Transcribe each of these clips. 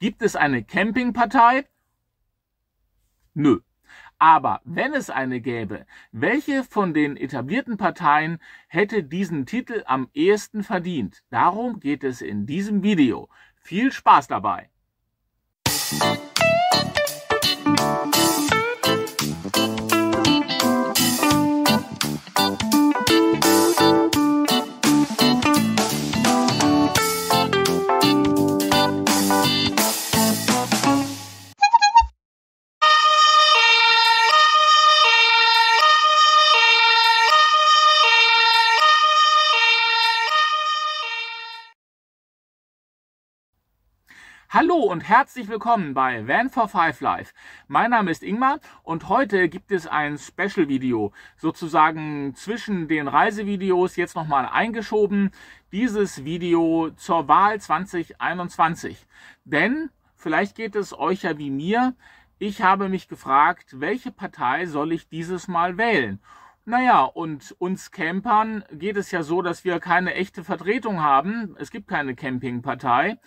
Gibt es eine Campingpartei? Nö. Aber wenn es eine gäbe, welche von den etablierten Parteien hätte diesen Titel am ehesten verdient? Darum geht es in diesem Video. Viel Spaß dabei! Hallo und herzlich willkommen bei Van for Five Life. Mein Name ist Ingmar und heute gibt es ein Special Video, sozusagen zwischen den Reisevideos jetzt nochmal eingeschoben, dieses Video zur Wahl 2021. Denn vielleicht geht es euch ja wie mir, ich habe mich gefragt, welche Partei soll ich dieses Mal wählen? Naja, und uns Campern geht es ja so, dass wir keine echte Vertretung haben. Es gibt keine Campingpartei.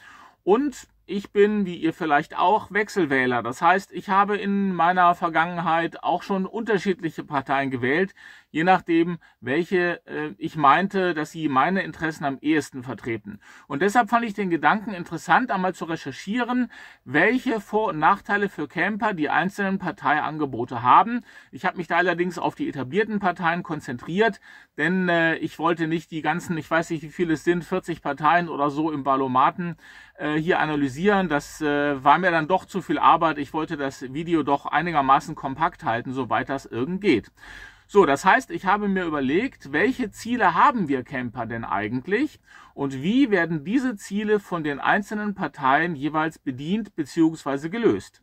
Und ich bin, wie ihr vielleicht auch, Wechselwähler. Das heißt, ich habe in meiner Vergangenheit auch schon unterschiedliche Parteien gewählt, je nachdem, welche äh, ich meinte, dass sie meine Interessen am ehesten vertreten. Und deshalb fand ich den Gedanken interessant, einmal zu recherchieren, welche Vor- und Nachteile für Camper die einzelnen Parteiangebote haben. Ich habe mich da allerdings auf die etablierten Parteien konzentriert, denn äh, ich wollte nicht die ganzen, ich weiß nicht, wie viele es sind, 40 Parteien oder so im Ballomaten äh, hier analysieren organisieren. Das äh, war mir dann doch zu viel Arbeit. Ich wollte das Video doch einigermaßen irgend halten, soweit das irgend geht. So, das heißt, ich habe mir überlegt, welche Ziele haben wir Camper denn eigentlich und wie werden diese Ziele von den einzelnen Parteien jeweils bedient bzw. gelöst.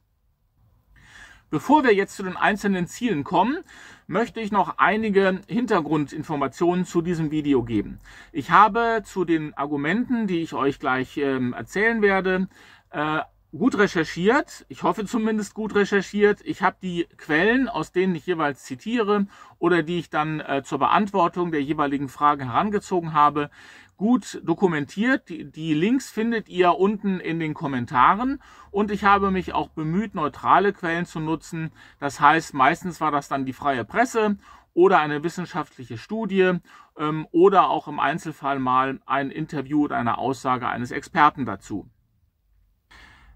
Bevor wir jetzt zu den einzelnen Zielen kommen, möchte ich noch einige Hintergrundinformationen zu diesem Video geben. Ich habe zu den Argumenten, die ich euch gleich ähm, erzählen werde, äh, gut recherchiert. Ich hoffe zumindest gut recherchiert. Ich habe die Quellen, aus denen ich jeweils zitiere oder die ich dann äh, zur Beantwortung der jeweiligen Frage herangezogen habe, gut dokumentiert. Die, die Links findet ihr unten in den Kommentaren und ich habe mich auch bemüht, neutrale Quellen zu nutzen. Das heißt, meistens war das dann die freie Presse oder eine wissenschaftliche Studie ähm, oder auch im Einzelfall mal ein Interview oder eine Aussage eines Experten dazu.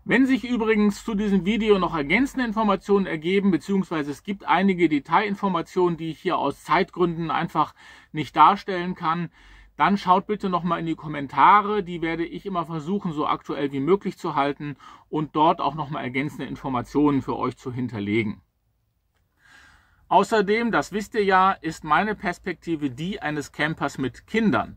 Wenn sich übrigens zu diesem Video noch ergänzende Informationen ergeben, beziehungsweise es gibt einige Detailinformationen, die ich hier aus Zeitgründen einfach nicht darstellen kann, dann schaut bitte nochmal in die Kommentare. Die werde ich immer versuchen, so aktuell wie möglich zu halten und dort auch nochmal ergänzende Informationen für euch zu hinterlegen. Außerdem, das wisst ihr ja, ist meine Perspektive die eines Campers mit Kindern.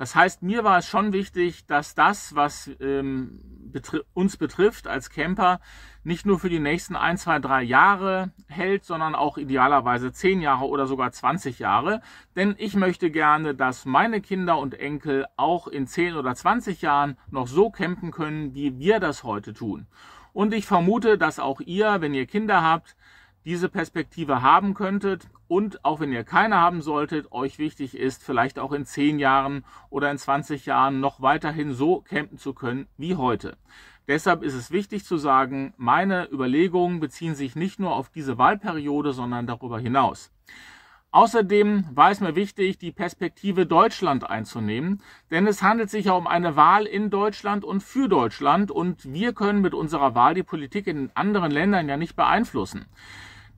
Das heißt, mir war es schon wichtig, dass das, was ähm, betri uns betrifft als Camper, nicht nur für die nächsten ein, zwei, drei Jahre hält, sondern auch idealerweise zehn Jahre oder sogar 20 Jahre. Denn ich möchte gerne, dass meine Kinder und Enkel auch in zehn oder 20 Jahren noch so campen können, wie wir das heute tun. Und ich vermute, dass auch ihr, wenn ihr Kinder habt, diese Perspektive haben könntet und auch wenn ihr keine haben solltet, euch wichtig ist, vielleicht auch in 10 Jahren oder in 20 Jahren noch weiterhin so campen zu können wie heute. Deshalb ist es wichtig zu sagen, meine Überlegungen beziehen sich nicht nur auf diese Wahlperiode, sondern darüber hinaus. Außerdem war es mir wichtig, die Perspektive Deutschland einzunehmen, denn es handelt sich ja um eine Wahl in Deutschland und für Deutschland und wir können mit unserer Wahl die Politik in anderen Ländern ja nicht beeinflussen.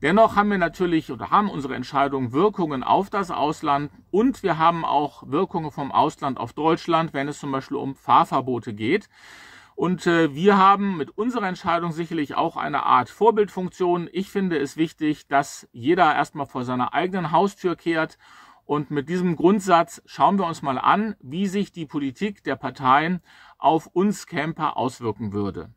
Dennoch haben wir natürlich oder haben unsere Entscheidungen Wirkungen auf das Ausland und wir haben auch Wirkungen vom Ausland auf Deutschland, wenn es zum Beispiel um Fahrverbote geht. Und äh, wir haben mit unserer Entscheidung sicherlich auch eine Art Vorbildfunktion. Ich finde es wichtig, dass jeder erstmal vor seiner eigenen Haustür kehrt. Und mit diesem Grundsatz schauen wir uns mal an, wie sich die Politik der Parteien auf uns Camper auswirken würde.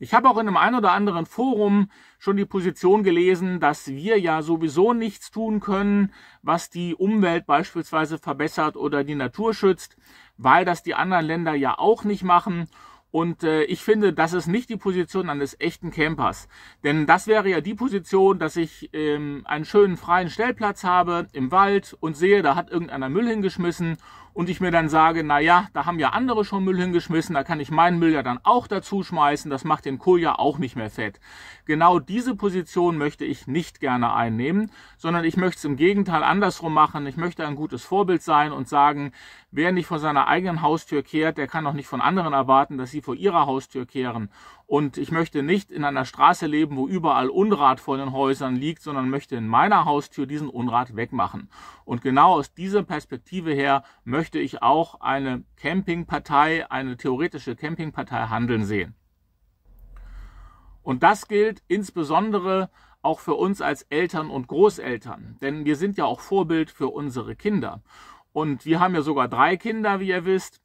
Ich habe auch in einem ein oder anderen Forum schon die Position gelesen, dass wir ja sowieso nichts tun können, was die Umwelt beispielsweise verbessert oder die Natur schützt, weil das die anderen Länder ja auch nicht machen. Und äh, ich finde, das ist nicht die Position eines echten Campers. Denn das wäre ja die Position, dass ich ähm, einen schönen freien Stellplatz habe im Wald und sehe, da hat irgendeiner Müll hingeschmissen und ich mir dann sage, na ja, da haben ja andere schon Müll hingeschmissen, da kann ich meinen Müll ja dann auch dazu schmeißen, das macht den Kohl ja auch nicht mehr fett. Genau diese Position möchte ich nicht gerne einnehmen, sondern ich möchte es im Gegenteil andersrum machen. Ich möchte ein gutes Vorbild sein und sagen, wer nicht vor seiner eigenen Haustür kehrt, der kann auch nicht von anderen erwarten, dass sie vor ihrer Haustür kehren. Und ich möchte nicht in einer Straße leben, wo überall Unrat vor den Häusern liegt, sondern möchte in meiner Haustür diesen Unrat wegmachen. Und genau aus dieser Perspektive her möchte ich auch eine Campingpartei, eine theoretische Campingpartei handeln sehen. Und das gilt insbesondere auch für uns als Eltern und Großeltern, denn wir sind ja auch Vorbild für unsere Kinder. Und wir haben ja sogar drei Kinder, wie ihr wisst.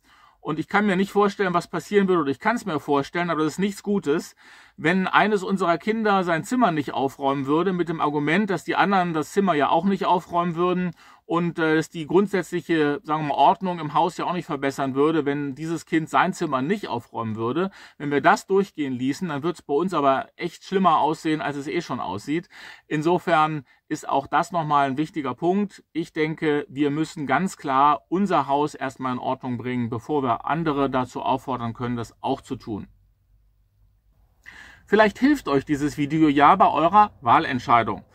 Und ich kann mir nicht vorstellen, was passieren würde, oder ich kann es mir vorstellen, aber das ist nichts Gutes, wenn eines unserer Kinder sein Zimmer nicht aufräumen würde, mit dem Argument, dass die anderen das Zimmer ja auch nicht aufräumen würden und äh, die grundsätzliche sagen wir mal, Ordnung im Haus ja auch nicht verbessern würde, wenn dieses Kind sein Zimmer nicht aufräumen würde. Wenn wir das durchgehen ließen, dann wird es bei uns aber echt schlimmer aussehen, als es eh schon aussieht. Insofern ist auch das nochmal ein wichtiger Punkt. Ich denke, wir müssen ganz klar unser Haus erstmal in Ordnung bringen, bevor wir andere dazu auffordern können, das auch zu tun. Vielleicht hilft euch dieses Video ja bei eurer Wahlentscheidung.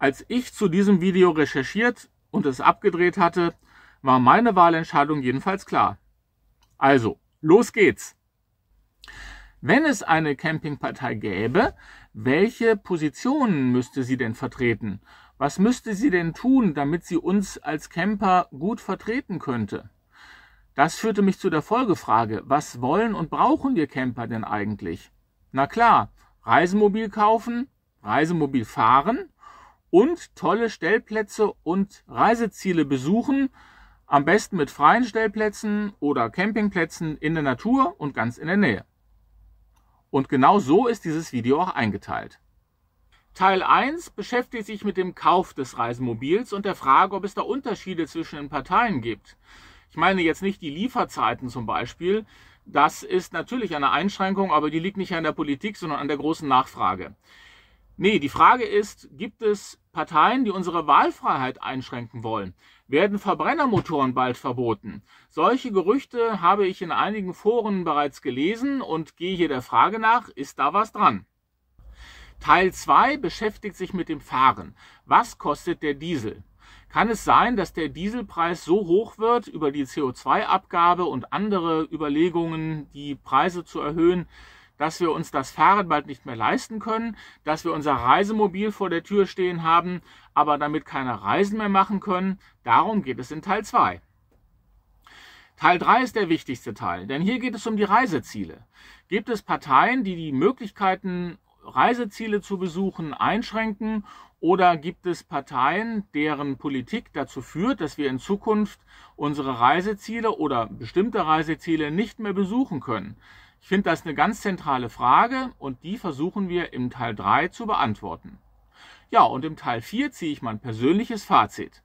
Als ich zu diesem Video recherchiert und es abgedreht hatte, war meine Wahlentscheidung jedenfalls klar. Also, los geht's! Wenn es eine Campingpartei gäbe, welche Positionen müsste sie denn vertreten? Was müsste sie denn tun, damit sie uns als Camper gut vertreten könnte? Das führte mich zu der Folgefrage, was wollen und brauchen wir Camper denn eigentlich? Na klar, Reisemobil kaufen, Reisemobil fahren und tolle Stellplätze und Reiseziele besuchen. Am besten mit freien Stellplätzen oder Campingplätzen in der Natur und ganz in der Nähe. Und genau so ist dieses Video auch eingeteilt. Teil 1 beschäftigt sich mit dem Kauf des Reisemobils und der Frage, ob es da Unterschiede zwischen den Parteien gibt. Ich meine jetzt nicht die Lieferzeiten zum Beispiel. Das ist natürlich eine Einschränkung, aber die liegt nicht an der Politik, sondern an der großen Nachfrage. Nee, die Frage ist, gibt es Parteien, die unsere Wahlfreiheit einschränken wollen? Werden Verbrennermotoren bald verboten? Solche Gerüchte habe ich in einigen Foren bereits gelesen und gehe hier der Frage nach, ist da was dran? Teil 2 beschäftigt sich mit dem Fahren. Was kostet der Diesel? kann es sein, dass der Dieselpreis so hoch wird über die CO2-Abgabe und andere Überlegungen, die Preise zu erhöhen, dass wir uns das Fahren bald nicht mehr leisten können, dass wir unser Reisemobil vor der Tür stehen haben, aber damit keine Reisen mehr machen können. Darum geht es in Teil 2. Teil 3 ist der wichtigste Teil, denn hier geht es um die Reiseziele. Gibt es Parteien, die die Möglichkeiten, Reiseziele zu besuchen, einschränken oder gibt es Parteien, deren Politik dazu führt, dass wir in Zukunft unsere Reiseziele oder bestimmte Reiseziele nicht mehr besuchen können? Ich finde das eine ganz zentrale Frage und die versuchen wir im Teil 3 zu beantworten. Ja, und im Teil 4 ziehe ich mein persönliches Fazit.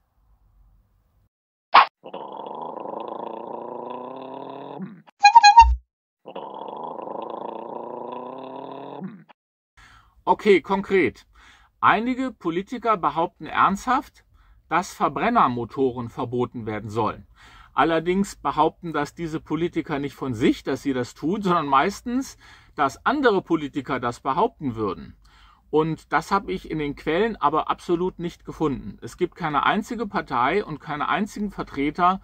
Okay, konkret. Einige Politiker behaupten ernsthaft, dass Verbrennermotoren verboten werden sollen. Allerdings behaupten das diese Politiker nicht von sich, dass sie das tun, sondern meistens, dass andere Politiker das behaupten würden. Und das habe ich in den Quellen aber absolut nicht gefunden. Es gibt keine einzige Partei und keine einzigen Vertreter,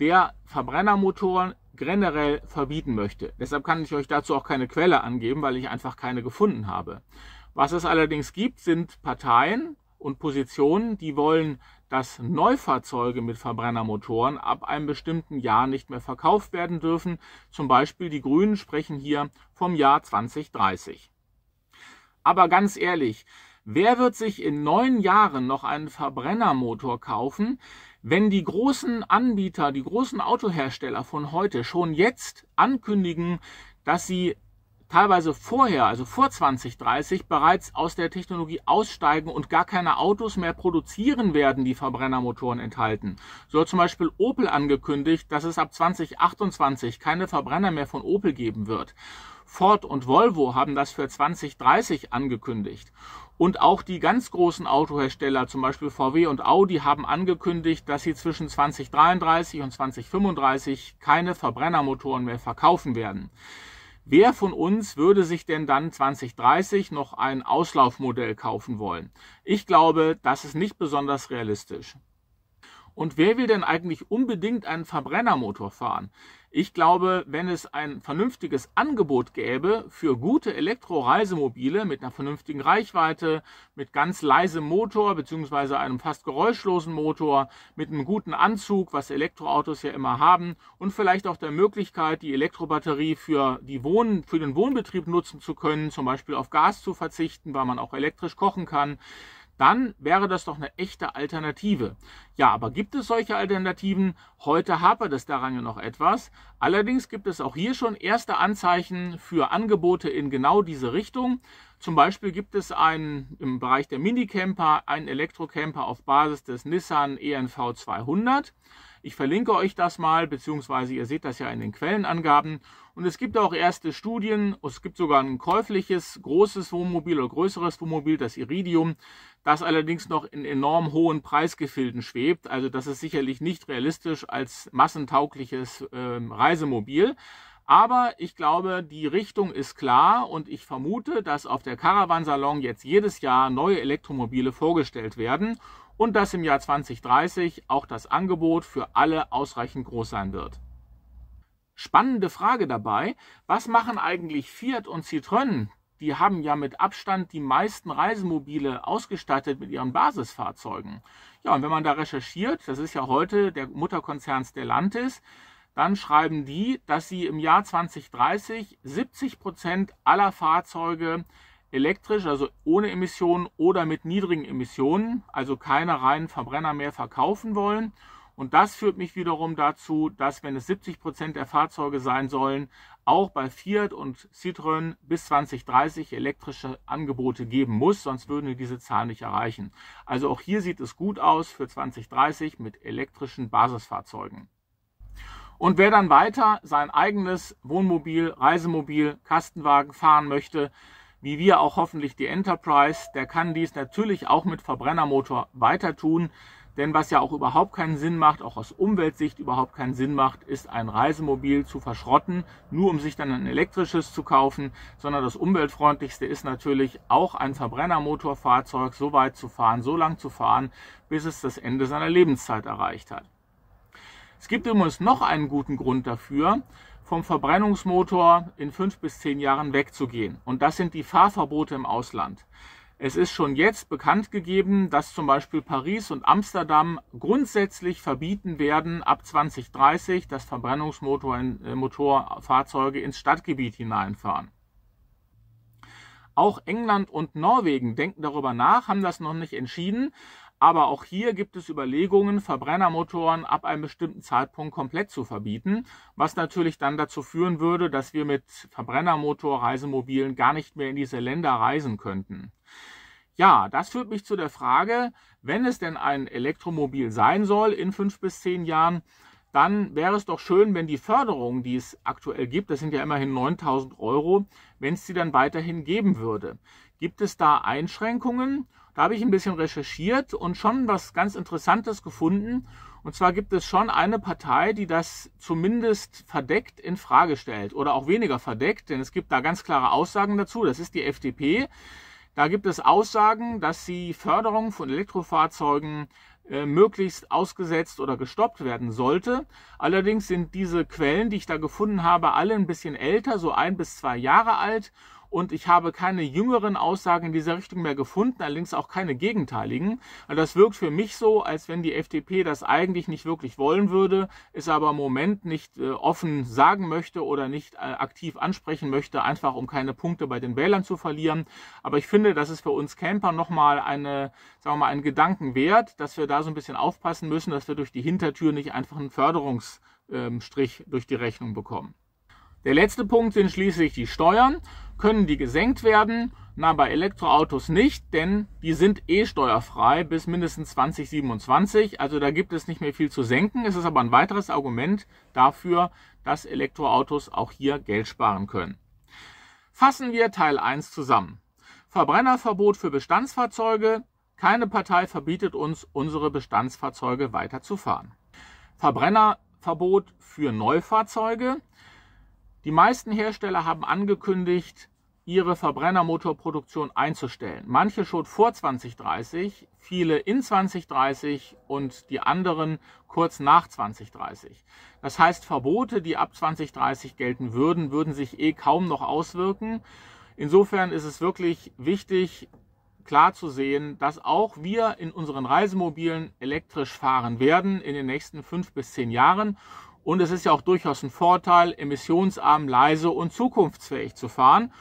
der Verbrennermotoren generell verbieten möchte. Deshalb kann ich euch dazu auch keine Quelle angeben, weil ich einfach keine gefunden habe. Was es allerdings gibt, sind Parteien und Positionen, die wollen, dass Neufahrzeuge mit Verbrennermotoren ab einem bestimmten Jahr nicht mehr verkauft werden dürfen. Zum Beispiel die Grünen sprechen hier vom Jahr 2030. Aber ganz ehrlich, wer wird sich in neun Jahren noch einen Verbrennermotor kaufen, wenn die großen Anbieter, die großen Autohersteller von heute schon jetzt ankündigen, dass sie teilweise vorher, also vor 2030, bereits aus der Technologie aussteigen und gar keine Autos mehr produzieren werden, die Verbrennermotoren enthalten. So hat zum Beispiel Opel angekündigt, dass es ab 2028 keine Verbrenner mehr von Opel geben wird. Ford und Volvo haben das für 2030 angekündigt. Und auch die ganz großen Autohersteller, zum Beispiel VW und Audi, haben angekündigt, dass sie zwischen 2033 und 2035 keine Verbrennermotoren mehr verkaufen werden. Wer von uns würde sich denn dann 2030 noch ein Auslaufmodell kaufen wollen? Ich glaube, das ist nicht besonders realistisch. Und wer will denn eigentlich unbedingt einen Verbrennermotor fahren? Ich glaube, wenn es ein vernünftiges Angebot gäbe für gute Elektroreisemobile mit einer vernünftigen Reichweite, mit ganz leisem Motor beziehungsweise einem fast geräuschlosen Motor, mit einem guten Anzug, was Elektroautos ja immer haben und vielleicht auch der Möglichkeit, die Elektrobatterie für, die Wohn für den Wohnbetrieb nutzen zu können, zum Beispiel auf Gas zu verzichten, weil man auch elektrisch kochen kann, dann wäre das doch eine echte Alternative. Ja, aber gibt es solche Alternativen? Heute hapert es daran ja noch etwas. Allerdings gibt es auch hier schon erste Anzeichen für Angebote in genau diese Richtung. Zum Beispiel gibt es einen, im Bereich der Minicamper einen Elektrocamper auf Basis des Nissan ENV 200. Ich verlinke euch das mal, beziehungsweise ihr seht das ja in den Quellenangaben. Und es gibt auch erste Studien, es gibt sogar ein käufliches, großes Wohnmobil oder größeres Wohnmobil, das Iridium, das allerdings noch in enorm hohen Preisgefilden schwebt. Also das ist sicherlich nicht realistisch als massentaugliches äh, Reisemobil. Aber ich glaube, die Richtung ist klar und ich vermute, dass auf der Caravan-Salon jetzt jedes Jahr neue Elektromobile vorgestellt werden und dass im Jahr 2030 auch das Angebot für alle ausreichend groß sein wird spannende Frage dabei. Was machen eigentlich Fiat und Citroën? Die haben ja mit Abstand die meisten Reisemobile ausgestattet mit ihren Basisfahrzeugen. Ja, und wenn man da recherchiert, das ist ja heute der Mutterkonzern Stellantis, dann schreiben die, dass sie im Jahr 2030 70 Prozent aller Fahrzeuge elektrisch, also ohne Emissionen oder mit niedrigen Emissionen, also keine reinen Verbrenner mehr verkaufen wollen und das führt mich wiederum dazu, dass wenn es 70 Prozent der Fahrzeuge sein sollen, auch bei Fiat und Citroën bis 2030 elektrische Angebote geben muss, sonst würden wir diese Zahl nicht erreichen. Also auch hier sieht es gut aus für 2030 mit elektrischen Basisfahrzeugen. Und wer dann weiter sein eigenes Wohnmobil, Reisemobil, Kastenwagen fahren möchte, wie wir auch hoffentlich die Enterprise, der kann dies natürlich auch mit Verbrennermotor weiter tun. Denn was ja auch überhaupt keinen Sinn macht, auch aus Umweltsicht überhaupt keinen Sinn macht, ist ein Reisemobil zu verschrotten, nur um sich dann ein elektrisches zu kaufen, sondern das umweltfreundlichste ist natürlich auch ein Verbrennermotorfahrzeug so weit zu fahren, so lang zu fahren, bis es das Ende seiner Lebenszeit erreicht hat. Es gibt übrigens noch einen guten Grund dafür, vom Verbrennungsmotor in fünf bis zehn Jahren wegzugehen. Und das sind die Fahrverbote im Ausland. Es ist schon jetzt bekannt gegeben, dass zum Beispiel Paris und Amsterdam grundsätzlich verbieten werden, ab 2030, dass Verbrennungsmotorfahrzeuge äh, ins Stadtgebiet hineinfahren. Auch England und Norwegen denken darüber nach, haben das noch nicht entschieden, aber auch hier gibt es Überlegungen, Verbrennermotoren ab einem bestimmten Zeitpunkt komplett zu verbieten, was natürlich dann dazu führen würde, dass wir mit Verbrennermotorreisemobilen gar nicht mehr in diese Länder reisen könnten. Ja, das führt mich zu der Frage, wenn es denn ein Elektromobil sein soll in fünf bis zehn Jahren, dann wäre es doch schön, wenn die Förderung, die es aktuell gibt, das sind ja immerhin 9000 Euro, wenn es die dann weiterhin geben würde. Gibt es da Einschränkungen da habe ich ein bisschen recherchiert und schon was ganz Interessantes gefunden. Und zwar gibt es schon eine Partei, die das zumindest verdeckt in Frage stellt oder auch weniger verdeckt, denn es gibt da ganz klare Aussagen dazu. Das ist die FDP. Da gibt es Aussagen, dass die Förderung von Elektrofahrzeugen äh, möglichst ausgesetzt oder gestoppt werden sollte. Allerdings sind diese Quellen, die ich da gefunden habe, alle ein bisschen älter, so ein bis zwei Jahre alt und ich habe keine jüngeren Aussagen in dieser Richtung mehr gefunden, allerdings auch keine gegenteiligen. Also das wirkt für mich so, als wenn die FDP das eigentlich nicht wirklich wollen würde, es aber im Moment nicht äh, offen sagen möchte oder nicht äh, aktiv ansprechen möchte, einfach um keine Punkte bei den Wählern zu verlieren. Aber ich finde, das ist für uns Camper nochmal eine, sagen wir mal, einen Gedanken wert, dass wir da so ein bisschen aufpassen müssen, dass wir durch die Hintertür nicht einfach einen Förderungsstrich ähm, durch die Rechnung bekommen. Der letzte Punkt sind schließlich die Steuern. Können die gesenkt werden? Na, bei Elektroautos nicht, denn die sind eh steuerfrei bis mindestens 2027. Also da gibt es nicht mehr viel zu senken. Es ist aber ein weiteres Argument dafür, dass Elektroautos auch hier Geld sparen können. Fassen wir Teil 1 zusammen. Verbrennerverbot für Bestandsfahrzeuge. Keine Partei verbietet uns, unsere Bestandsfahrzeuge weiterzufahren. Verbrennerverbot für Neufahrzeuge. Die meisten Hersteller haben angekündigt, ihre Verbrennermotorproduktion einzustellen. Manche schon vor 2030, viele in 2030 und die anderen kurz nach 2030. Das heißt, Verbote, die ab 2030 gelten würden, würden sich eh kaum noch auswirken. Insofern ist es wirklich wichtig, klar zu sehen, dass auch wir in unseren Reisemobilen elektrisch fahren werden in den nächsten fünf bis zehn Jahren und es ist ja auch durchaus ein Vorteil, emissionsarm, leise und zukunftsfähig zu fahren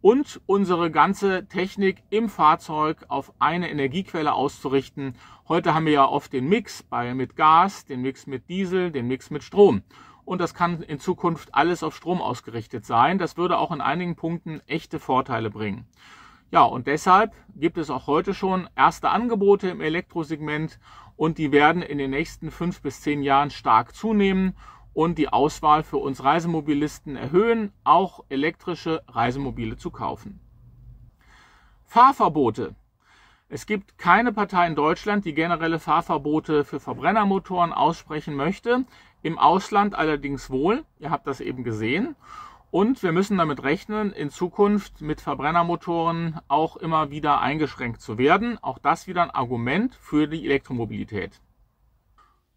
und unsere ganze Technik im Fahrzeug auf eine Energiequelle auszurichten. Heute haben wir ja oft den Mix bei, mit Gas, den Mix mit Diesel, den Mix mit Strom. Und das kann in Zukunft alles auf Strom ausgerichtet sein. Das würde auch in einigen Punkten echte Vorteile bringen. Ja, und deshalb gibt es auch heute schon erste Angebote im Elektrosegment und die werden in den nächsten fünf bis zehn Jahren stark zunehmen und die Auswahl für uns Reisemobilisten erhöhen, auch elektrische Reisemobile zu kaufen. Fahrverbote. Es gibt keine Partei in Deutschland, die generelle Fahrverbote für Verbrennermotoren aussprechen möchte, im Ausland allerdings wohl, ihr habt das eben gesehen. Und wir müssen damit rechnen, in Zukunft mit Verbrennermotoren auch immer wieder eingeschränkt zu werden. Auch das wieder ein Argument für die Elektromobilität.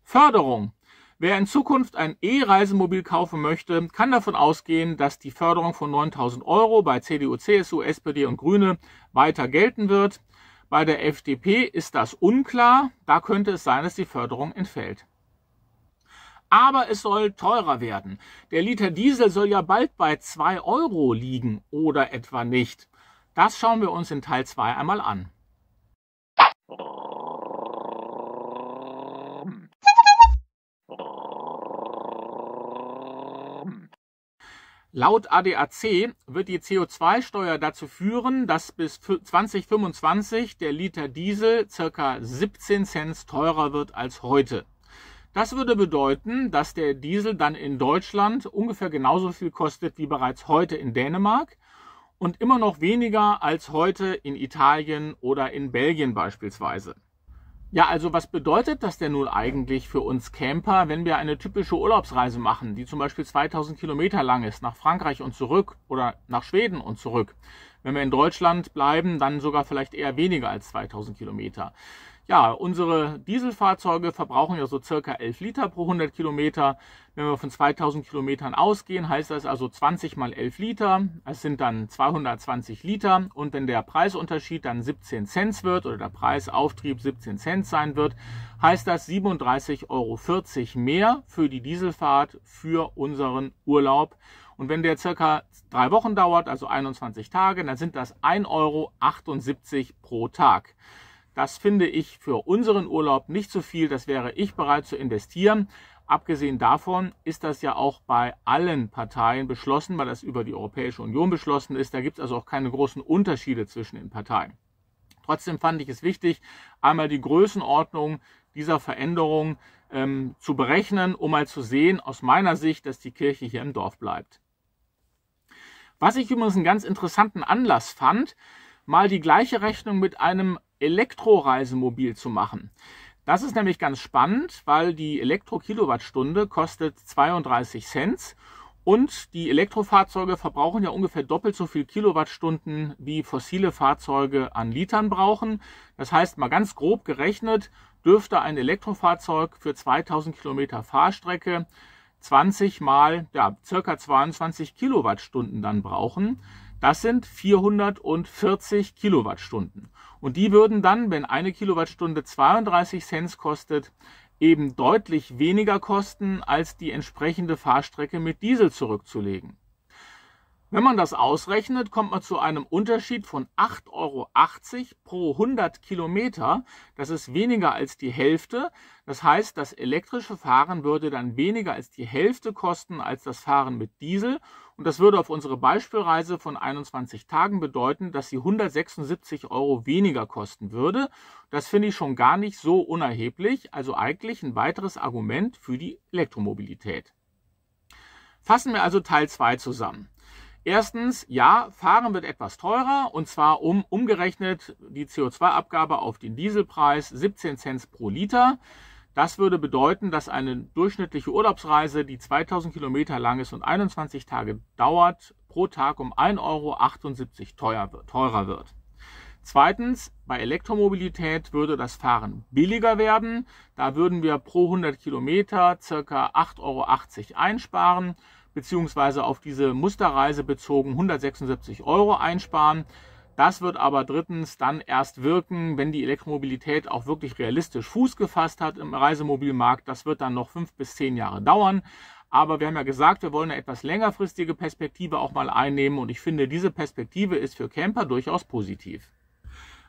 Förderung. Wer in Zukunft ein E-Reisemobil kaufen möchte, kann davon ausgehen, dass die Förderung von 9000 Euro bei CDU, CSU, SPD und Grüne weiter gelten wird. Bei der FDP ist das unklar. Da könnte es sein, dass die Förderung entfällt aber es soll teurer werden. Der Liter Diesel soll ja bald bei 2 Euro liegen oder etwa nicht. Das schauen wir uns in Teil 2 einmal an. Laut ADAC wird die CO2-Steuer dazu führen, dass bis 2025 der Liter Diesel ca. 17 Cent teurer wird als heute. Das würde bedeuten, dass der Diesel dann in Deutschland ungefähr genauso viel kostet wie bereits heute in Dänemark und immer noch weniger als heute in Italien oder in Belgien beispielsweise. Ja, also was bedeutet das denn nun eigentlich für uns Camper, wenn wir eine typische Urlaubsreise machen, die zum Beispiel 2000 Kilometer lang ist, nach Frankreich und zurück oder nach Schweden und zurück? Wenn wir in Deutschland bleiben, dann sogar vielleicht eher weniger als 2000 Kilometer. Ja, unsere Dieselfahrzeuge verbrauchen ja so circa 11 Liter pro 100 Kilometer. Wenn wir von 2000 Kilometern ausgehen, heißt das also 20 mal 11 Liter. Es sind dann 220 Liter. Und wenn der Preisunterschied dann 17 Cent wird oder der Preisauftrieb 17 Cent sein wird, heißt das 37,40 Euro mehr für die Dieselfahrt für unseren Urlaub. Und wenn der circa drei Wochen dauert, also 21 Tage, dann sind das 1,78 Euro pro Tag. Das finde ich für unseren Urlaub nicht so viel. Das wäre ich bereit zu investieren. Abgesehen davon ist das ja auch bei allen Parteien beschlossen, weil das über die Europäische Union beschlossen ist. Da gibt es also auch keine großen Unterschiede zwischen den Parteien. Trotzdem fand ich es wichtig, einmal die Größenordnung dieser Veränderung ähm, zu berechnen, um mal zu sehen, aus meiner Sicht, dass die Kirche hier im Dorf bleibt. Was ich übrigens einen ganz interessanten Anlass fand, mal die gleiche Rechnung mit einem Elektroreisemobil zu machen. Das ist nämlich ganz spannend, weil die Elektro-Kilowattstunde kostet 32 Cent und die Elektrofahrzeuge verbrauchen ja ungefähr doppelt so viel Kilowattstunden, wie fossile Fahrzeuge an Litern brauchen. Das heißt, mal ganz grob gerechnet, dürfte ein Elektrofahrzeug für 2000 Kilometer Fahrstrecke 20 mal, ja, circa 22 Kilowattstunden dann brauchen. Das sind 440 Kilowattstunden. Und die würden dann, wenn eine Kilowattstunde 32 Cent kostet, eben deutlich weniger kosten, als die entsprechende Fahrstrecke mit Diesel zurückzulegen. Wenn man das ausrechnet, kommt man zu einem Unterschied von 8,80 Euro pro 100 Kilometer. Das ist weniger als die Hälfte. Das heißt, das elektrische Fahren würde dann weniger als die Hälfte kosten als das Fahren mit Diesel. Und das würde auf unsere Beispielreise von 21 Tagen bedeuten, dass sie 176 Euro weniger kosten würde. Das finde ich schon gar nicht so unerheblich. Also eigentlich ein weiteres Argument für die Elektromobilität. Fassen wir also Teil 2 zusammen. Erstens, ja, Fahren wird etwas teurer und zwar um umgerechnet die CO2-Abgabe auf den Dieselpreis 17 Cent pro Liter. Das würde bedeuten, dass eine durchschnittliche Urlaubsreise, die 2000 Kilometer lang ist und 21 Tage dauert, pro Tag um 1,78 Euro teuer teurer wird. Zweitens, bei Elektromobilität würde das Fahren billiger werden. Da würden wir pro 100 Kilometer circa 8,80 Euro einsparen beziehungsweise auf diese Musterreise bezogen 176 Euro einsparen. Das wird aber drittens dann erst wirken, wenn die Elektromobilität auch wirklich realistisch Fuß gefasst hat im Reisemobilmarkt. Das wird dann noch fünf bis zehn Jahre dauern. Aber wir haben ja gesagt, wir wollen eine etwas längerfristige Perspektive auch mal einnehmen und ich finde, diese Perspektive ist für Camper durchaus positiv.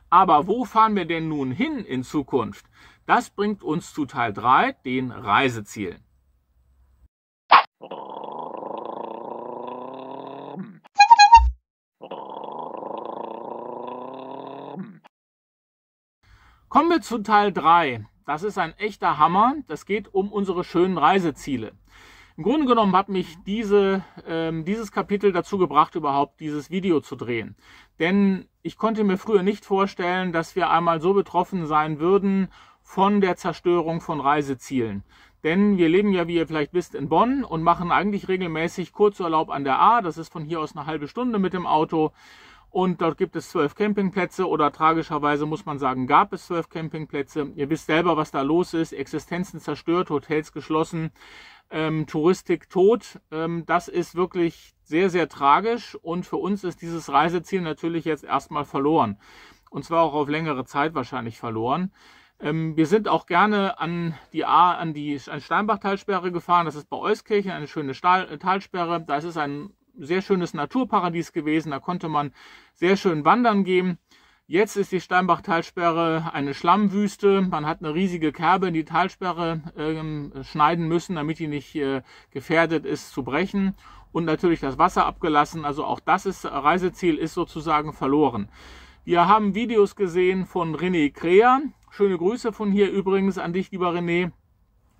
Aber wo fahren wir denn nun hin in Zukunft? Das bringt uns zu Teil drei, den Reisezielen. Kommen wir zu Teil 3. Das ist ein echter Hammer. Das geht um unsere schönen Reiseziele. Im Grunde genommen hat mich diese, ähm, dieses Kapitel dazu gebracht, überhaupt dieses Video zu drehen. Denn ich konnte mir früher nicht vorstellen, dass wir einmal so betroffen sein würden von der Zerstörung von Reisezielen. Denn wir leben ja, wie ihr vielleicht wisst, in Bonn und machen eigentlich regelmäßig Kurzurlaub an der A. Das ist von hier aus eine halbe Stunde mit dem Auto und dort gibt es zwölf Campingplätze oder tragischerweise muss man sagen, gab es zwölf Campingplätze. Ihr wisst selber, was da los ist. Existenzen zerstört, Hotels geschlossen, ähm, Touristik tot. Ähm, das ist wirklich sehr, sehr tragisch und für uns ist dieses Reiseziel natürlich jetzt erstmal verloren. Und zwar auch auf längere Zeit wahrscheinlich verloren. Ähm, wir sind auch gerne an die A, an die Steinbach-Talsperre gefahren. Das ist bei Euskirchen eine schöne Stahl, Talsperre. Da ist es ein sehr schönes Naturparadies gewesen. Da konnte man sehr schön wandern gehen. Jetzt ist die Steinbach-Talsperre eine Schlammwüste. Man hat eine riesige Kerbe in die Talsperre äh, schneiden müssen, damit die nicht äh, gefährdet ist zu brechen. Und natürlich das Wasser abgelassen. Also auch das ist, Reiseziel ist sozusagen verloren. Wir haben Videos gesehen von René Krea. Schöne Grüße von hier übrigens an dich, lieber René.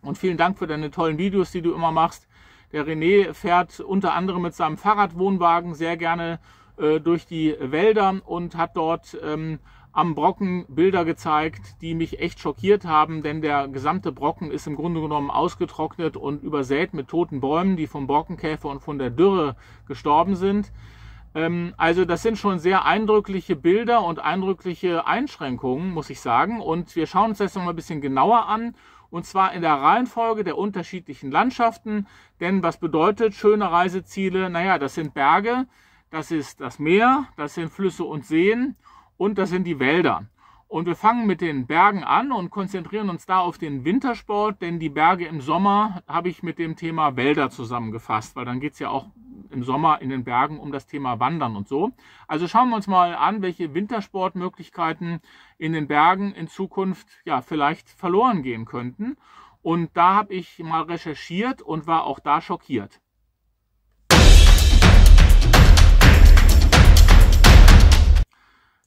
Und vielen Dank für deine tollen Videos, die du immer machst. Der René fährt unter anderem mit seinem Fahrradwohnwagen sehr gerne äh, durch die Wälder und hat dort ähm, am Brocken Bilder gezeigt, die mich echt schockiert haben, denn der gesamte Brocken ist im Grunde genommen ausgetrocknet und übersät mit toten Bäumen, die vom Brockenkäfer und von der Dürre gestorben sind. Ähm, also das sind schon sehr eindrückliche Bilder und eindrückliche Einschränkungen, muss ich sagen. Und wir schauen uns das nochmal ein bisschen genauer an und zwar in der Reihenfolge der unterschiedlichen Landschaften. Denn was bedeutet schöne Reiseziele? Naja, das sind Berge, das ist das Meer, das sind Flüsse und Seen und das sind die Wälder. Und wir fangen mit den Bergen an und konzentrieren uns da auf den Wintersport, denn die Berge im Sommer habe ich mit dem Thema Wälder zusammengefasst, weil dann geht es ja auch im Sommer in den Bergen um das Thema Wandern und so. Also schauen wir uns mal an, welche Wintersportmöglichkeiten in den Bergen in Zukunft ja vielleicht verloren gehen könnten. Und da habe ich mal recherchiert und war auch da schockiert.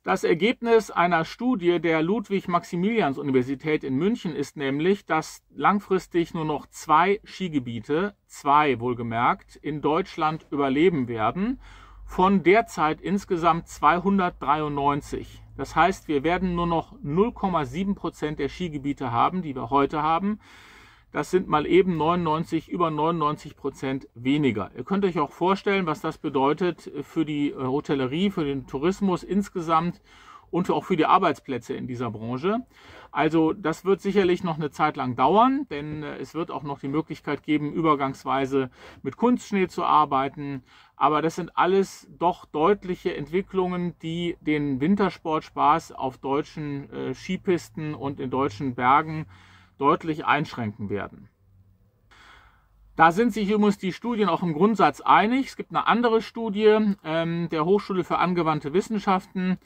Das Ergebnis einer Studie der Ludwig-Maximilians-Universität in München ist nämlich, dass langfristig nur noch zwei Skigebiete, zwei wohlgemerkt, in Deutschland überleben werden, von derzeit insgesamt 293. Das heißt, wir werden nur noch 0,7 Prozent der Skigebiete haben, die wir heute haben. Das sind mal eben 99, über 99 Prozent weniger. Ihr könnt euch auch vorstellen, was das bedeutet für die äh, Hotellerie, für den Tourismus insgesamt und auch für die Arbeitsplätze in dieser Branche. Also das wird sicherlich noch eine Zeit lang dauern, denn äh, es wird auch noch die Möglichkeit geben, übergangsweise mit Kunstschnee zu arbeiten. Aber das sind alles doch deutliche Entwicklungen, die den Wintersportspaß auf deutschen äh, Skipisten und in deutschen Bergen deutlich einschränken werden. Da sind sich übrigens die Studien auch im Grundsatz einig. Es gibt eine andere Studie ähm, der Hochschule für angewandte Wissenschaften.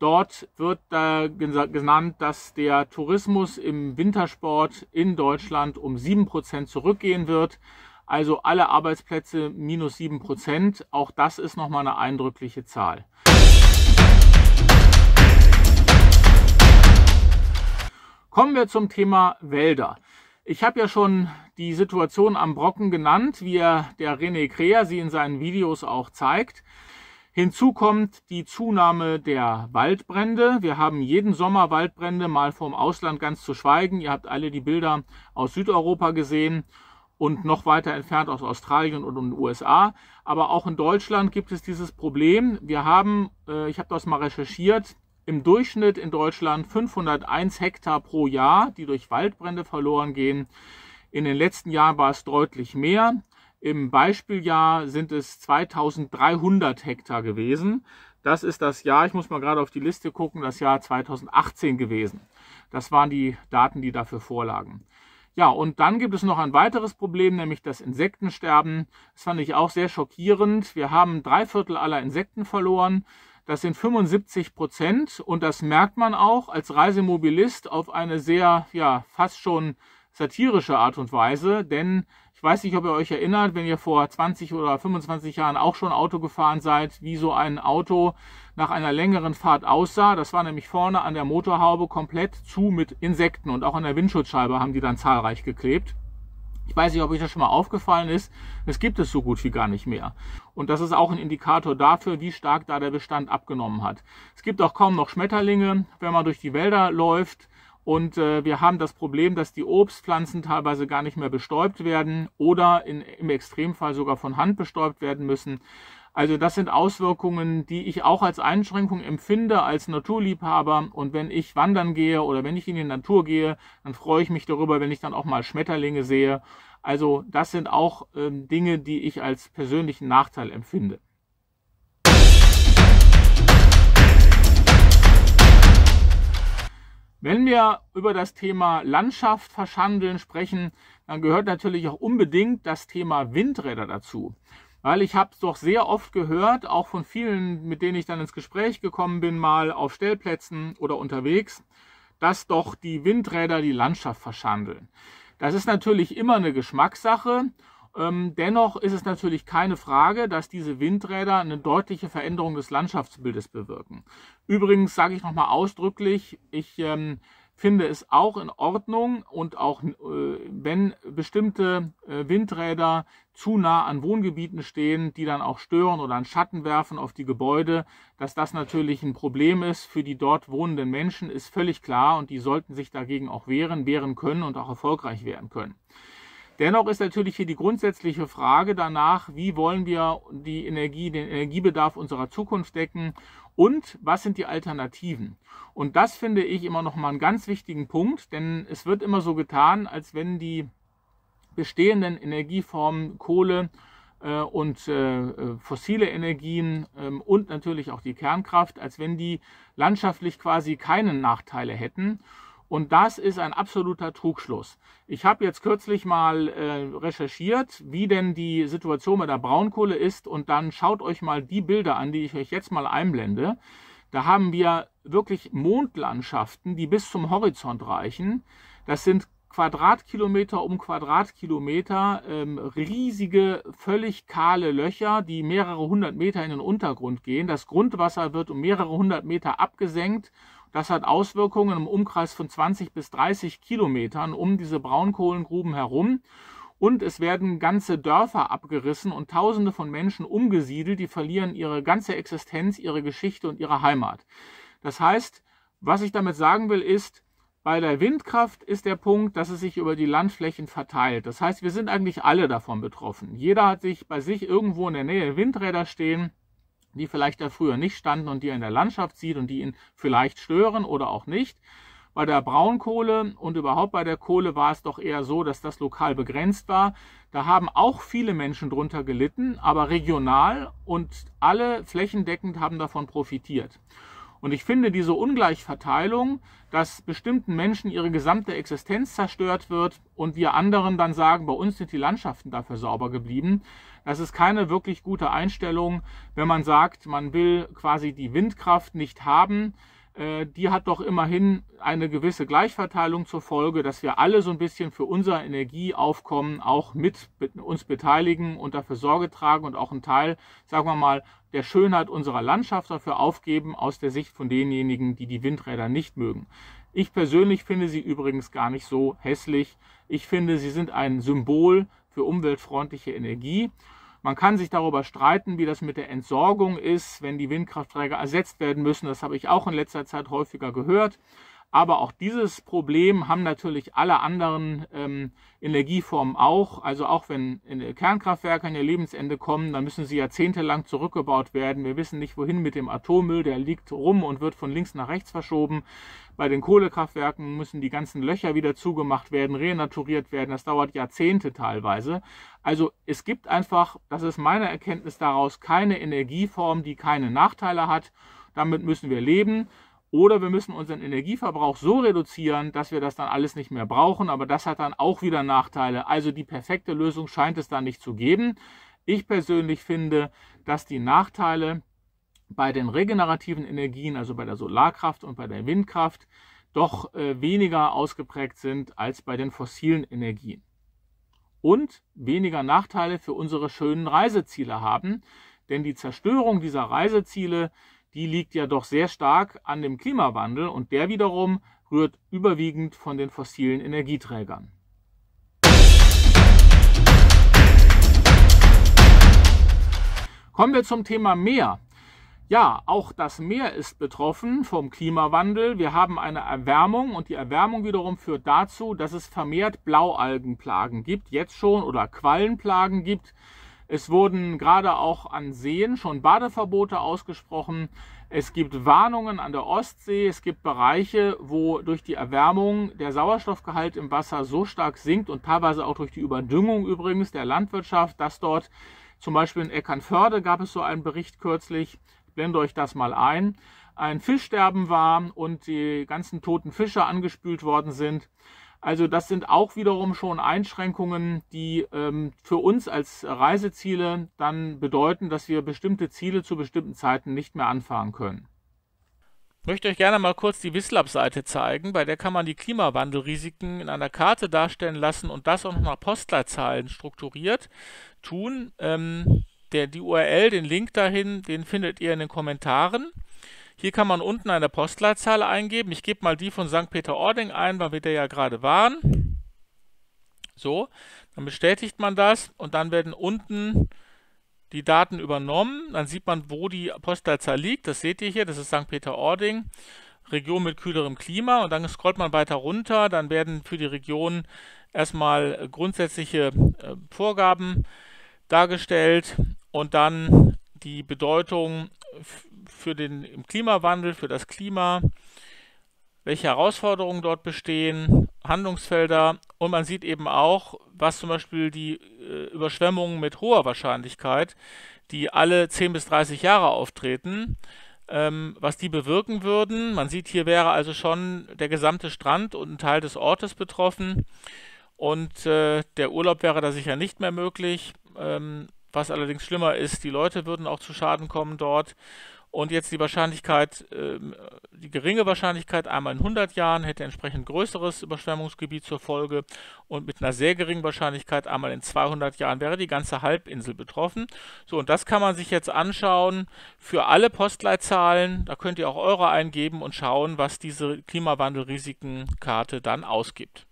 Dort wird äh, genannt, dass der Tourismus im Wintersport in Deutschland um sieben Prozent zurückgehen wird. Also alle Arbeitsplätze minus sieben Prozent. Auch das ist nochmal eine eindrückliche Zahl. Kommen wir zum Thema Wälder. Ich habe ja schon die Situation am Brocken genannt, wie er der René Kreher sie in seinen Videos auch zeigt. Hinzu kommt die Zunahme der Waldbrände. Wir haben jeden Sommer Waldbrände, mal vom Ausland ganz zu schweigen. Ihr habt alle die Bilder aus Südeuropa gesehen und noch weiter entfernt aus Australien und den USA. Aber auch in Deutschland gibt es dieses Problem. Wir haben, äh, ich habe das mal recherchiert, im Durchschnitt in Deutschland 501 Hektar pro Jahr, die durch Waldbrände verloren gehen. In den letzten Jahren war es deutlich mehr. Im Beispieljahr sind es 2300 Hektar gewesen. Das ist das Jahr, ich muss mal gerade auf die Liste gucken, das Jahr 2018 gewesen. Das waren die Daten, die dafür vorlagen. Ja, und dann gibt es noch ein weiteres Problem, nämlich das Insektensterben. Das fand ich auch sehr schockierend. Wir haben drei Viertel aller Insekten verloren. Das sind 75 Prozent und das merkt man auch als Reisemobilist auf eine sehr, ja, fast schon satirische Art und Weise, denn ich weiß nicht, ob ihr euch erinnert, wenn ihr vor 20 oder 25 Jahren auch schon Auto gefahren seid, wie so ein Auto nach einer längeren Fahrt aussah. Das war nämlich vorne an der Motorhaube komplett zu mit Insekten und auch an der Windschutzscheibe haben die dann zahlreich geklebt. Ich weiß nicht, ob euch das schon mal aufgefallen ist. Es gibt es so gut wie gar nicht mehr. Und das ist auch ein Indikator dafür, wie stark da der Bestand abgenommen hat. Es gibt auch kaum noch Schmetterlinge, wenn man durch die Wälder läuft. Und äh, wir haben das Problem, dass die Obstpflanzen teilweise gar nicht mehr bestäubt werden oder in, im Extremfall sogar von Hand bestäubt werden müssen. Also das sind Auswirkungen, die ich auch als Einschränkung empfinde als Naturliebhaber. Und wenn ich wandern gehe oder wenn ich in die Natur gehe, dann freue ich mich darüber, wenn ich dann auch mal Schmetterlinge sehe. Also das sind auch ähm, Dinge, die ich als persönlichen Nachteil empfinde. Wenn wir über das Thema Landschaft verschandeln sprechen, dann gehört natürlich auch unbedingt das Thema Windräder dazu. Weil ich habe es doch sehr oft gehört, auch von vielen, mit denen ich dann ins Gespräch gekommen bin, mal auf Stellplätzen oder unterwegs, dass doch die Windräder die Landschaft verschandeln. Das ist natürlich immer eine Geschmackssache. Ähm, dennoch ist es natürlich keine Frage, dass diese Windräder eine deutliche Veränderung des Landschaftsbildes bewirken. Übrigens sage ich nochmal ausdrücklich, ich Ähm, finde es auch in Ordnung und auch äh, wenn bestimmte äh, Windräder zu nah an Wohngebieten stehen, die dann auch stören oder einen Schatten werfen auf die Gebäude, dass das natürlich ein Problem ist für die dort wohnenden Menschen, ist völlig klar und die sollten sich dagegen auch wehren, wehren können und auch erfolgreich werden können. Dennoch ist natürlich hier die grundsätzliche Frage danach, wie wollen wir die Energie, den Energiebedarf unserer Zukunft decken und was sind die Alternativen? Und das finde ich immer noch mal einen ganz wichtigen Punkt, denn es wird immer so getan, als wenn die bestehenden Energieformen Kohle äh, und äh, äh fossile Energien äh, und natürlich auch die Kernkraft, als wenn die landschaftlich quasi keine Nachteile hätten. Und das ist ein absoluter Trugschluss. Ich habe jetzt kürzlich mal äh, recherchiert, wie denn die Situation mit der Braunkohle ist. Und dann schaut euch mal die Bilder an, die ich euch jetzt mal einblende. Da haben wir wirklich Mondlandschaften, die bis zum Horizont reichen. Das sind Quadratkilometer um Quadratkilometer ähm, riesige, völlig kahle Löcher, die mehrere hundert Meter in den Untergrund gehen. Das Grundwasser wird um mehrere hundert Meter abgesenkt das hat Auswirkungen im Umkreis von 20 bis 30 Kilometern um diese Braunkohlengruben herum. Und es werden ganze Dörfer abgerissen und Tausende von Menschen umgesiedelt, die verlieren ihre ganze Existenz, ihre Geschichte und ihre Heimat. Das heißt, was ich damit sagen will, ist, bei der Windkraft ist der Punkt, dass es sich über die Landflächen verteilt. Das heißt, wir sind eigentlich alle davon betroffen. Jeder hat sich bei sich irgendwo in der Nähe Windräder stehen die vielleicht da früher nicht standen und die er in der Landschaft sieht und die ihn vielleicht stören oder auch nicht. Bei der Braunkohle und überhaupt bei der Kohle war es doch eher so, dass das lokal begrenzt war. Da haben auch viele Menschen drunter gelitten, aber regional und alle flächendeckend haben davon profitiert. Und ich finde diese Ungleichverteilung, dass bestimmten Menschen ihre gesamte Existenz zerstört wird und wir anderen dann sagen, bei uns sind die Landschaften dafür sauber geblieben, das ist keine wirklich gute Einstellung, wenn man sagt, man will quasi die Windkraft nicht haben. Äh, die hat doch immerhin eine gewisse Gleichverteilung zur Folge, dass wir alle so ein bisschen für unser Energieaufkommen auch mit uns beteiligen und dafür Sorge tragen und auch einen Teil, sagen wir mal, der Schönheit unserer Landschaft dafür aufgeben aus der Sicht von denjenigen, die die Windräder nicht mögen. Ich persönlich finde sie übrigens gar nicht so hässlich. Ich finde, sie sind ein Symbol für umweltfreundliche Energie. Man kann sich darüber streiten, wie das mit der Entsorgung ist, wenn die Windkraftträger ersetzt werden müssen. Das habe ich auch in letzter Zeit häufiger gehört. Aber auch dieses Problem haben natürlich alle anderen ähm, Energieformen auch. Also auch wenn Kernkraftwerke an ihr Lebensende kommen, dann müssen sie jahrzehntelang zurückgebaut werden. Wir wissen nicht, wohin mit dem Atommüll, der liegt rum und wird von links nach rechts verschoben. Bei den Kohlekraftwerken müssen die ganzen Löcher wieder zugemacht werden, renaturiert werden. Das dauert Jahrzehnte teilweise. Also es gibt einfach, das ist meine Erkenntnis daraus, keine Energieform, die keine Nachteile hat. Damit müssen wir leben. Oder wir müssen unseren Energieverbrauch so reduzieren, dass wir das dann alles nicht mehr brauchen. Aber das hat dann auch wieder Nachteile. Also die perfekte Lösung scheint es da nicht zu geben. Ich persönlich finde, dass die Nachteile bei den regenerativen Energien, also bei der Solarkraft und bei der Windkraft, doch äh, weniger ausgeprägt sind als bei den fossilen Energien. Und weniger Nachteile für unsere schönen Reiseziele haben. Denn die Zerstörung dieser Reiseziele die liegt ja doch sehr stark an dem Klimawandel und der wiederum rührt überwiegend von den fossilen Energieträgern. Kommen wir zum Thema Meer. Ja, auch das Meer ist betroffen vom Klimawandel. Wir haben eine Erwärmung und die Erwärmung wiederum führt dazu, dass es vermehrt Blaualgenplagen gibt, jetzt schon oder Quallenplagen gibt. Es wurden gerade auch an Seen schon Badeverbote ausgesprochen. Es gibt Warnungen an der Ostsee. Es gibt Bereiche, wo durch die Erwärmung der Sauerstoffgehalt im Wasser so stark sinkt und teilweise auch durch die Überdüngung übrigens der Landwirtschaft, dass dort zum Beispiel in Eckernförde gab es so einen Bericht kürzlich. Ich blende euch das mal ein. Ein Fischsterben war und die ganzen toten Fische angespült worden sind. Also das sind auch wiederum schon Einschränkungen, die ähm, für uns als Reiseziele dann bedeuten, dass wir bestimmte Ziele zu bestimmten Zeiten nicht mehr anfahren können. Ich möchte euch gerne mal kurz die wisslab seite zeigen, bei der kann man die Klimawandelrisiken in einer Karte darstellen lassen und das auch noch nach Postleitzahlen strukturiert tun. Ähm, der, die URL, den Link dahin, den findet ihr in den Kommentaren. Hier kann man unten eine Postleitzahl eingeben. Ich gebe mal die von St. Peter-Ording ein, weil wir da ja gerade waren. So, dann bestätigt man das und dann werden unten die Daten übernommen. Dann sieht man, wo die Postleitzahl liegt. Das seht ihr hier, das ist St. Peter-Ording. Region mit kühlerem Klima und dann scrollt man weiter runter, dann werden für die Region erstmal grundsätzliche äh, Vorgaben dargestellt und dann die Bedeutung für den im Klimawandel, für das Klima, welche Herausforderungen dort bestehen, Handlungsfelder und man sieht eben auch, was zum Beispiel die äh, Überschwemmungen mit hoher Wahrscheinlichkeit, die alle 10 bis 30 Jahre auftreten, ähm, was die bewirken würden. Man sieht, hier wäre also schon der gesamte Strand und ein Teil des Ortes betroffen und äh, der Urlaub wäre da sicher nicht mehr möglich. Ähm, was allerdings schlimmer ist, die Leute würden auch zu Schaden kommen dort und jetzt die Wahrscheinlichkeit, ähm, die geringe Wahrscheinlichkeit einmal in 100 Jahren hätte entsprechend größeres Überschwemmungsgebiet zur Folge und mit einer sehr geringen Wahrscheinlichkeit einmal in 200 Jahren wäre die ganze Halbinsel betroffen. So, und das kann man sich jetzt anschauen für alle Postleitzahlen. Da könnt ihr auch eure eingeben und schauen, was diese Klimawandelrisikenkarte dann ausgibt.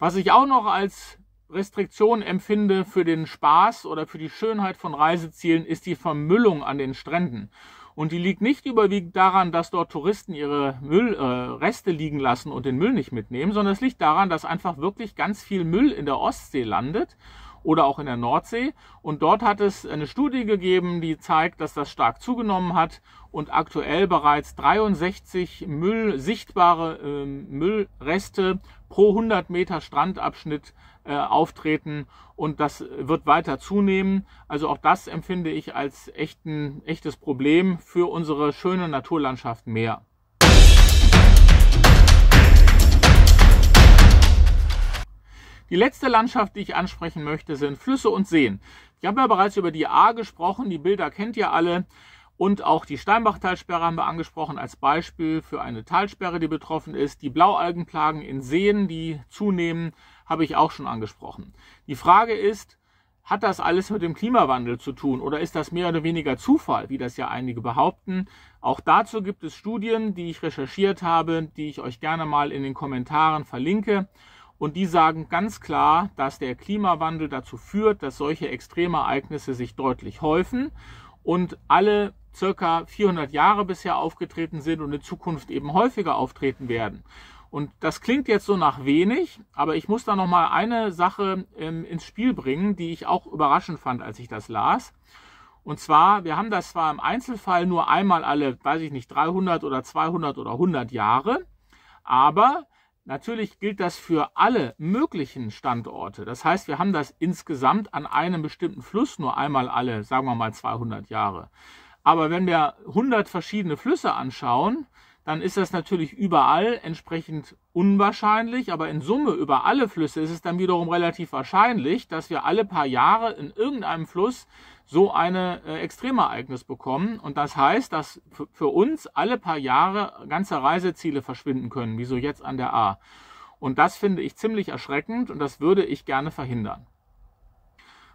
Was ich auch noch als Restriktion empfinde für den Spaß oder für die Schönheit von Reisezielen, ist die Vermüllung an den Stränden. Und die liegt nicht überwiegend daran, dass dort Touristen ihre Müllreste äh, liegen lassen und den Müll nicht mitnehmen, sondern es liegt daran, dass einfach wirklich ganz viel Müll in der Ostsee landet oder auch in der Nordsee. Und dort hat es eine Studie gegeben, die zeigt, dass das stark zugenommen hat und aktuell bereits 63 Müll, sichtbare äh, Müllreste pro 100 Meter Strandabschnitt äh, auftreten und das wird weiter zunehmen. Also auch das empfinde ich als echten, echtes Problem für unsere schöne Naturlandschaft mehr. Die letzte Landschaft, die ich ansprechen möchte, sind Flüsse und Seen. Ich habe ja bereits über die A gesprochen, die Bilder kennt ihr alle. Und auch die Steinbachtalsperre haben wir angesprochen als Beispiel für eine Talsperre, die betroffen ist. Die Blaualgenplagen in Seen, die zunehmen, habe ich auch schon angesprochen. Die Frage ist, hat das alles mit dem Klimawandel zu tun oder ist das mehr oder weniger Zufall, wie das ja einige behaupten? Auch dazu gibt es Studien, die ich recherchiert habe, die ich euch gerne mal in den Kommentaren verlinke. Und die sagen ganz klar, dass der Klimawandel dazu führt, dass solche Extremereignisse sich deutlich häufen und alle circa 400 Jahre bisher aufgetreten sind und in Zukunft eben häufiger auftreten werden. Und das klingt jetzt so nach wenig, aber ich muss da noch mal eine Sache ähm, ins Spiel bringen, die ich auch überraschend fand, als ich das las. Und zwar, wir haben das zwar im Einzelfall nur einmal alle, weiß ich nicht, 300 oder 200 oder 100 Jahre, aber natürlich gilt das für alle möglichen Standorte. Das heißt, wir haben das insgesamt an einem bestimmten Fluss nur einmal alle, sagen wir mal 200 Jahre. Aber wenn wir 100 verschiedene Flüsse anschauen, dann ist das natürlich überall entsprechend unwahrscheinlich, aber in Summe über alle Flüsse ist es dann wiederum relativ wahrscheinlich, dass wir alle paar Jahre in irgendeinem Fluss so eine äh, Extremereignis bekommen. Und das heißt, dass für uns alle paar Jahre ganze Reiseziele verschwinden können, wie so jetzt an der A. Und das finde ich ziemlich erschreckend und das würde ich gerne verhindern.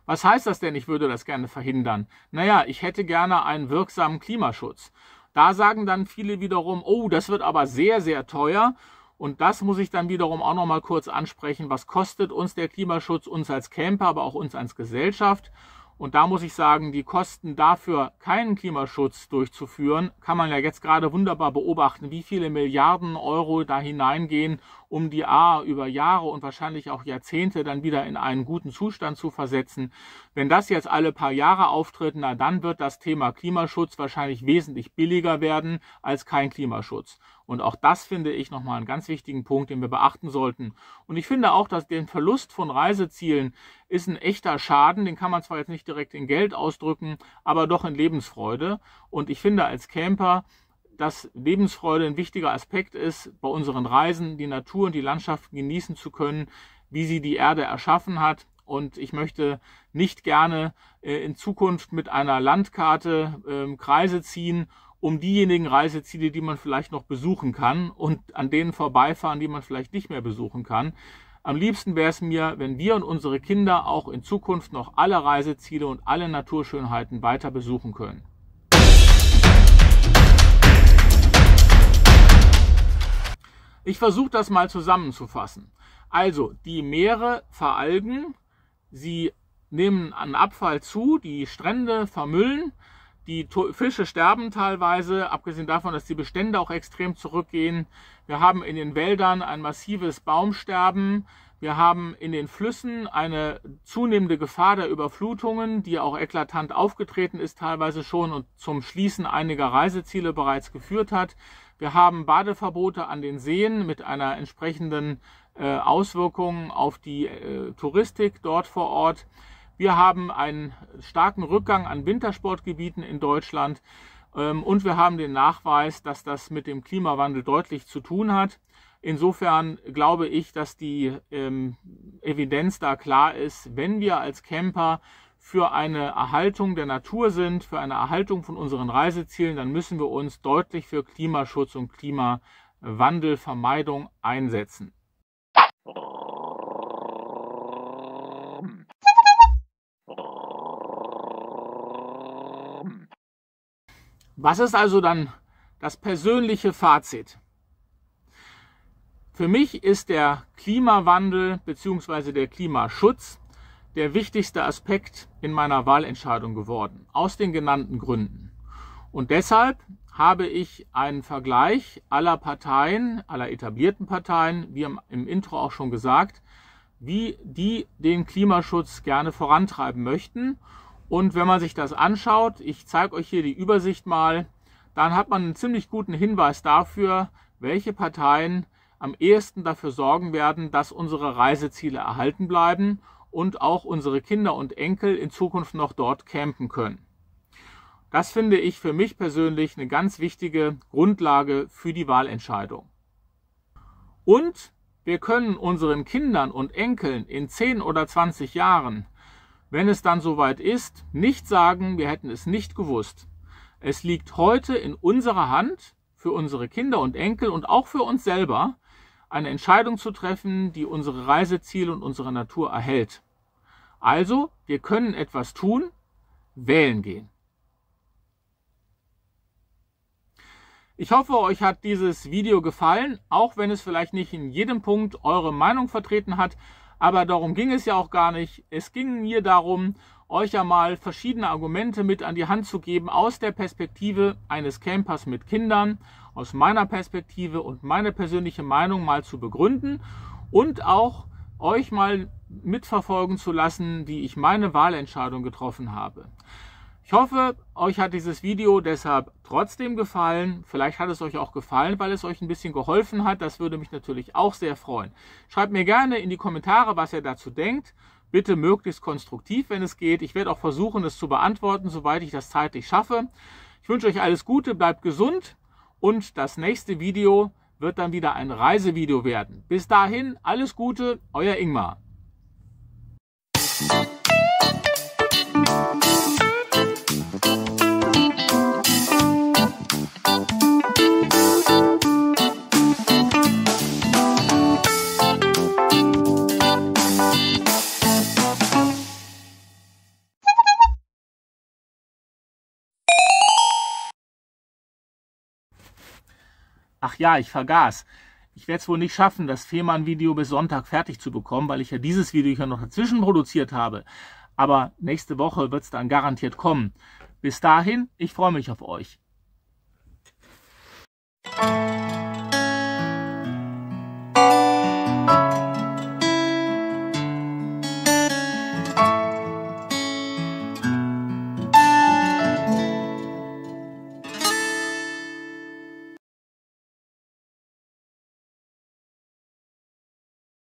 Was heißt das denn, ich würde das gerne verhindern? Naja, ich hätte gerne einen wirksamen Klimaschutz. Da sagen dann viele wiederum, oh, das wird aber sehr, sehr teuer. Und das muss ich dann wiederum auch nochmal kurz ansprechen. Was kostet uns der Klimaschutz, uns als Camper, aber auch uns als Gesellschaft? Und da muss ich sagen, die Kosten dafür, keinen Klimaschutz durchzuführen, kann man ja jetzt gerade wunderbar beobachten, wie viele Milliarden Euro da hineingehen, um die A über Jahre und wahrscheinlich auch Jahrzehnte dann wieder in einen guten Zustand zu versetzen. Wenn das jetzt alle paar Jahre auftritt, na dann wird das Thema Klimaschutz wahrscheinlich wesentlich billiger werden als kein Klimaschutz. Und auch das finde ich nochmal einen ganz wichtigen Punkt, den wir beachten sollten. Und ich finde auch, dass den Verlust von Reisezielen ist ein echter Schaden. Den kann man zwar jetzt nicht direkt in Geld ausdrücken, aber doch in Lebensfreude. Und ich finde als Camper dass Lebensfreude ein wichtiger Aspekt ist, bei unseren Reisen die Natur und die Landschaften genießen zu können, wie sie die Erde erschaffen hat. Und ich möchte nicht gerne äh, in Zukunft mit einer Landkarte äh, Kreise ziehen um diejenigen Reiseziele, die man vielleicht noch besuchen kann und an denen vorbeifahren, die man vielleicht nicht mehr besuchen kann. Am liebsten wäre es mir, wenn wir und unsere Kinder auch in Zukunft noch alle Reiseziele und alle Naturschönheiten weiter besuchen können. Ich versuche das mal zusammenzufassen. Also, die Meere veralgen, sie nehmen an Abfall zu, die Strände vermüllen, die Fische sterben teilweise, abgesehen davon, dass die Bestände auch extrem zurückgehen. Wir haben in den Wäldern ein massives Baumsterben. Wir haben in den Flüssen eine zunehmende Gefahr der Überflutungen, die auch eklatant aufgetreten ist, teilweise schon und zum Schließen einiger Reiseziele bereits geführt hat. Wir haben Badeverbote an den Seen mit einer entsprechenden äh, Auswirkung auf die äh, Touristik dort vor Ort. Wir haben einen starken Rückgang an Wintersportgebieten in Deutschland. Ähm, und wir haben den Nachweis, dass das mit dem Klimawandel deutlich zu tun hat. Insofern glaube ich, dass die ähm, Evidenz da klar ist, wenn wir als Camper für eine Erhaltung der Natur sind, für eine Erhaltung von unseren Reisezielen, dann müssen wir uns deutlich für Klimaschutz und Klimawandelvermeidung einsetzen. Was ist also dann das persönliche Fazit? Für mich ist der Klimawandel bzw. der Klimaschutz der wichtigste Aspekt in meiner Wahlentscheidung geworden, aus den genannten Gründen. Und deshalb habe ich einen Vergleich aller Parteien, aller etablierten Parteien, wie im Intro auch schon gesagt, wie die den Klimaschutz gerne vorantreiben möchten. Und wenn man sich das anschaut, ich zeige euch hier die Übersicht mal, dann hat man einen ziemlich guten Hinweis dafür, welche Parteien am ehesten dafür sorgen werden, dass unsere Reiseziele erhalten bleiben und auch unsere Kinder und Enkel in Zukunft noch dort campen können. Das finde ich für mich persönlich eine ganz wichtige Grundlage für die Wahlentscheidung. Und wir können unseren Kindern und Enkeln in 10 oder 20 Jahren, wenn es dann soweit ist, nicht sagen, wir hätten es nicht gewusst. Es liegt heute in unserer Hand, für unsere Kinder und Enkel und auch für uns selber, eine Entscheidung zu treffen, die unsere Reiseziele und unsere Natur erhält. Also, wir können etwas tun, wählen gehen. Ich hoffe, euch hat dieses Video gefallen, auch wenn es vielleicht nicht in jedem Punkt eure Meinung vertreten hat. Aber darum ging es ja auch gar nicht. Es ging mir darum, euch ja mal verschiedene Argumente mit an die Hand zu geben aus der Perspektive eines Campers mit Kindern, aus meiner Perspektive und meine persönliche Meinung mal zu begründen und auch euch mal mitverfolgen zu lassen, wie ich meine Wahlentscheidung getroffen habe. Ich hoffe, euch hat dieses Video deshalb trotzdem gefallen. Vielleicht hat es euch auch gefallen, weil es euch ein bisschen geholfen hat. Das würde mich natürlich auch sehr freuen. Schreibt mir gerne in die Kommentare, was ihr dazu denkt. Bitte möglichst konstruktiv, wenn es geht. Ich werde auch versuchen, es zu beantworten, soweit ich das zeitlich schaffe. Ich wünsche euch alles Gute, bleibt gesund. Und das nächste Video wird dann wieder ein Reisevideo werden. Bis dahin, alles Gute, euer Ingmar. Ach ja, ich vergaß. Ich werde es wohl nicht schaffen, das Fehmarn-Video bis Sonntag fertig zu bekommen, weil ich ja dieses Video hier noch dazwischen produziert habe. Aber nächste Woche wird es dann garantiert kommen. Bis dahin, ich freue mich auf euch.